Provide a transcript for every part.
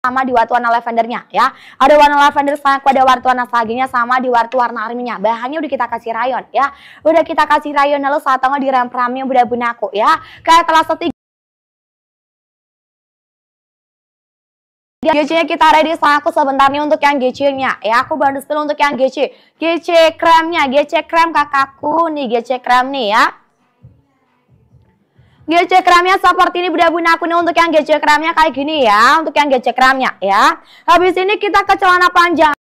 sama di warna lavendernya ya. Ada warna lavender ada warna saginya sama di warna arminya. Bahannya udah kita kasih rayon ya. Udah kita kasih rayon lalu saat tengah di rem-remnya udah aku ya. Kayak telah setiga Gecinya kita ready aku sebentar nih untuk yang gecinya ya aku bantu spill untuk yang geci gece kremnya gece krem kakakku nih gece krem nih ya Gejek keramnya seperti ini Bunda Bunda nih untuk yang gejek keramnya kayak gini ya, untuk yang gejek keramnya ya. Habis ini kita ke celana panjang.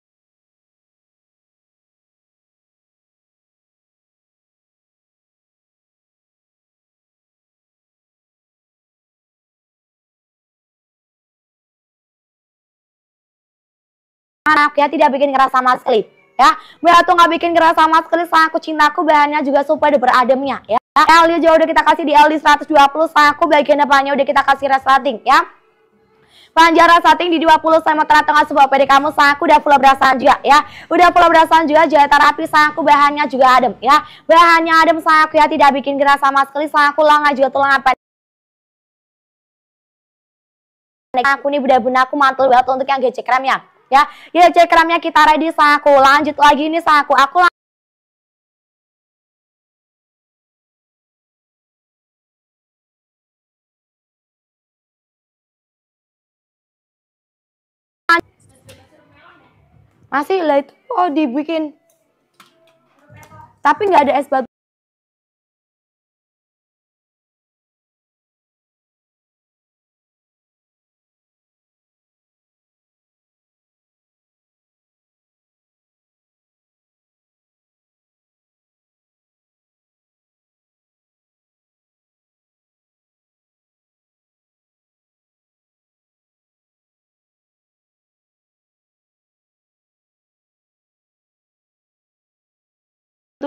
anak ya tidak bikin ngerasa mas ya Bella tuh nggak bikin ngerasa mas sekali sama aku cintaku bahannya juga supaya diperademnya ya Value nah, juga udah kita kasih di LD 120 Saku bagian depannya udah kita kasih resleting ya Panjara setting di 20 sama tengah sebuah pede kamu saku udah full berasan juga ya. Udah full berasan juga jahit terapi. saku bahannya juga adem ya. Bahannya adem saku ya tidak bikin gerah sama sekali saku lengan juga tulang apa nah, aku nih udah bunda aku mantul banget untuk yang gece kremnya ya. Ya gece kremnya kita ready saku lanjut lagi nih saku aku masih lah itu oh dibikin tapi nggak ada es batu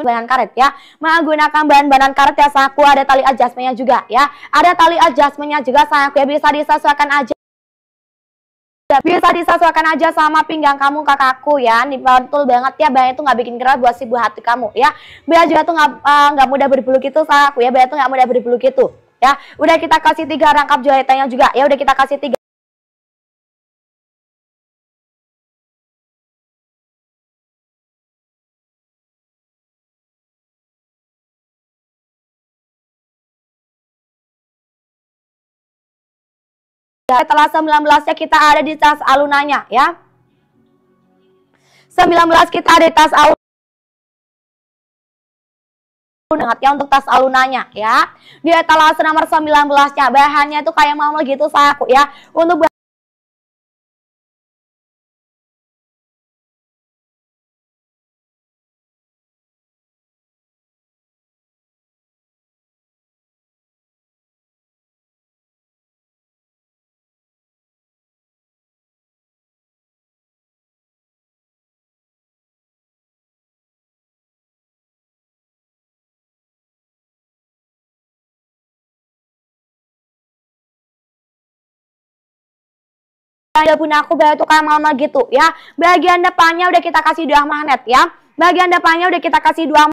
bahan karet ya menggunakan bahan-bahan karet ya saku ada tali adjustmentnya juga ya ada tali adjustmentnya juga saku ya bisa disesuaikan aja bisa disesuaikan aja sama pinggang kamu kakakku ya nih banget ya bahan itu nggak bikin keras buat si buah hati kamu ya biar juga tuh nggak eh, nggak mudah berbulu gitu saku ya bahan tuh nggak mudah berbulu gitu ya udah kita kasih tiga rangkap jahitannya juga ya udah kita kasih tiga setelah 19 nya kita ada di tas alunanya ya 19 kita ada di tas alun ya untuk tas alunanya ya. Di etalase nomor 19 ya, bahannya itu kayak mau gitu saku ya. Untuk Anda punya aku bayar tukar mama gitu ya. Bagian depannya udah kita kasih dua magnet ya. Bagian depannya udah kita kasih dua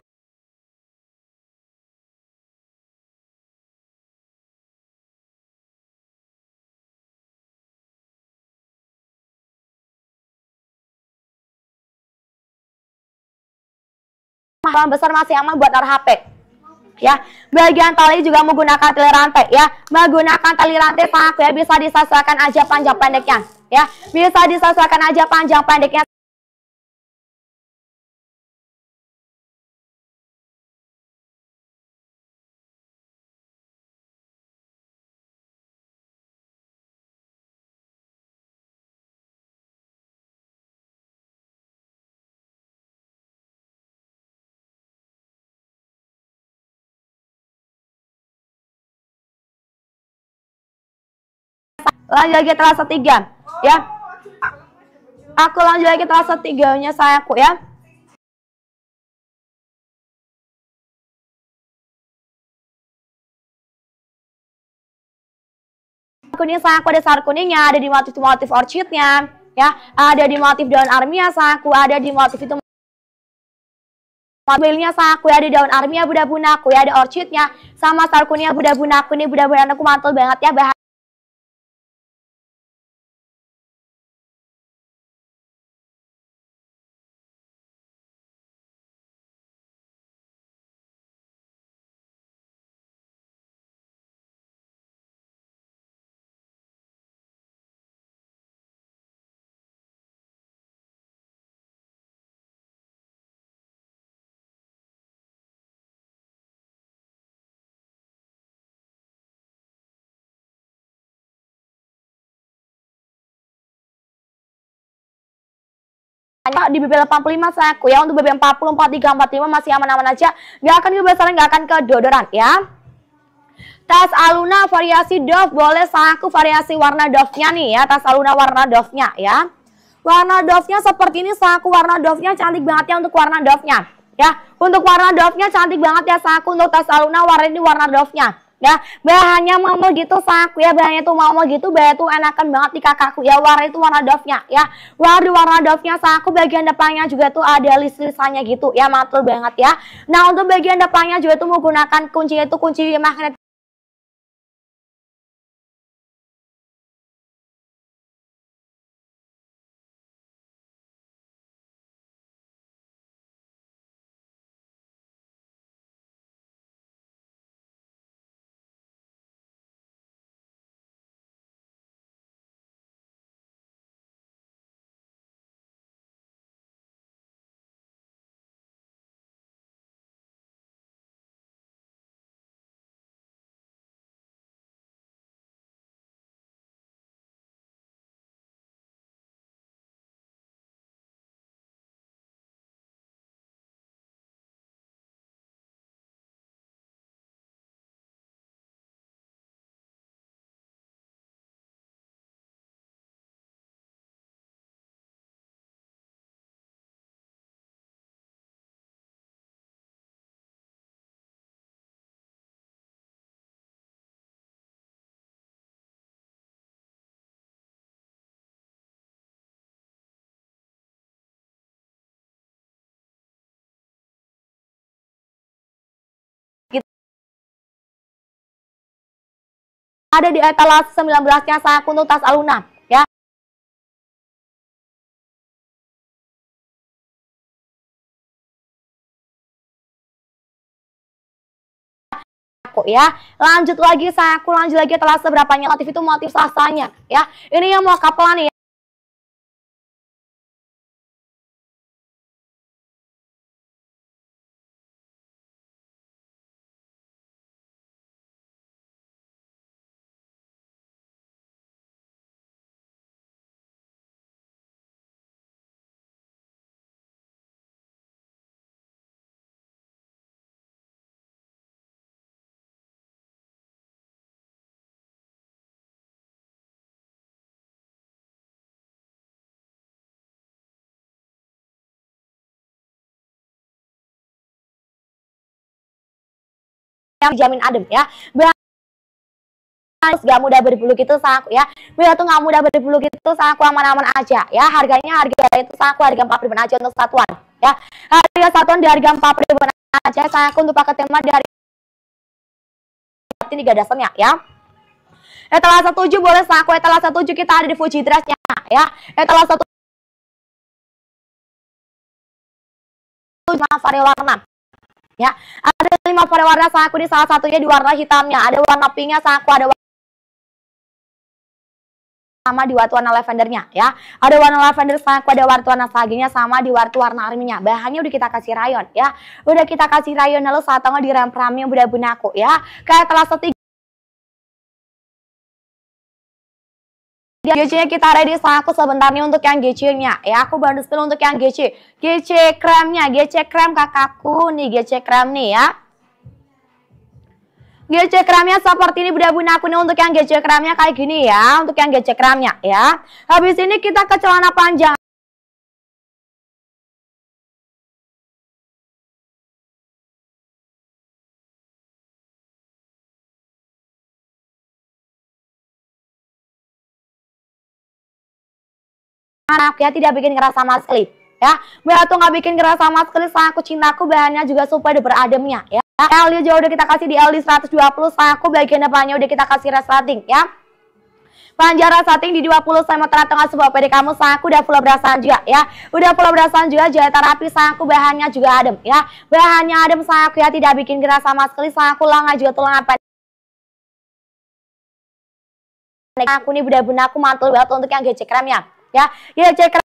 mahal besar masih aman buat hp ya. Bagian tali juga menggunakan tali rantai ya. Menggunakan tali rantai Pak ya bisa disesuaikan aja panjang pendeknya ya. Bisa disesuaikan aja panjang pendeknya Lanjut lagi terasa tiga. Ya. Aku lanjut lagi terasa tiganya saya aku ya. kuning saya ada sar kuningnya ada di motif motif orchidnya ya ada di motif daun armia ku, ada di motif itu mobilnya saya ya ada daun armia budak bunaku ya ada orchidnya sama kuningnya budak bunaku ini budak bunaku mantul banget ya bahas makanya di BB 85 saya aku ya untuk BB 44345 masih aman-aman aja nggak akan kebesaran nggak akan kedodoran ya Tas Aluna variasi Dove boleh saku variasi warna Dove-nya nih ya. Tas Aluna warna Dove-nya ya. Warna Dove-nya seperti ini saku warna Dove-nya cantik banget ya untuk warna Dove-nya. Ya, untuk warna Dove-nya cantik banget ya saku untuk tas Aluna warna ini warna Dove-nya. Ya, bahannya mama gitu saku ya, bahannya tuh mama gitu, bahannya tuh enakan banget di kakakku ya, warna itu warna dove-nya ya. Warna warna dove-nya saku bagian depannya juga tuh ada lis-lisannya gitu ya, mantul banget ya. Nah, untuk bagian depannya juga tuh menggunakan kuncinya itu kunci magnet ada di etalase 19-nya Sakuntul Tas Aluna. Ya. Aku ya. Lanjut lagi saya aku lanjut lagi etalase berapanya motif itu motif sasanya ya. Ini yang mau kapelan ya. ya jamin adem ya Bahas gak mudah berbulu gitu, saku ya Bila tuh gak mudah berbulu gitu, saku aman-aman aja ya Harganya harga itu saku harga 4 ribuan aja untuk satuan ya Harga satuan di harga 4 ribuan aja Saku untuk pakai tema harga ini tiga ada ya ya, Etalase 7 boleh saku etalase 7 kita ada di Fuji Dressnya ya Etalase 7 maaf variola warna ya pada warna saku di salah satunya di warna hitamnya. Ada warna pinknya saku, ada warna sama di warna lavendernya ya. Ada warna lavender saku, ada warna saginya sama di warna arminya. Bahannya udah kita kasih rayon ya. Udah kita kasih rayon lalu saat tengah direm-remnya udah aku, ya. Kayak kelas ketiga GC kita ready saku sebentar nih untuk yang GC-nya ya. Aku baru spill untuk yang GC. GC kremnya, GC krem kakakku nih GC krem nih ya geogram seperti ini Bunda Bunda nih untuk yang geogram kayak gini ya, untuk yang geogram ya. Habis ini kita ke celana panjang. anak ya tidak bikin ngerasa sama sekali ya Biar tuh nggak bikin ngerasa sama sekali sangat aku cintaku bahannya juga supaya diperademnya ya, ya l aja juga udah kita kasih di L di 120 aku bagian depannya udah kita kasih resleting ya Panjang resleting di 20 sama tengah sebuah PD kamu saku udah full berasan juga ya Udah full berasan juga terapi. rapi aku bahannya juga adem ya Bahannya adem aku ya tidak bikin gerak sama sekali saku lengan juga tulang apa Aku ini benar-benar aku mantul banget untuk yang gecek remnya ya ya. Gecek rem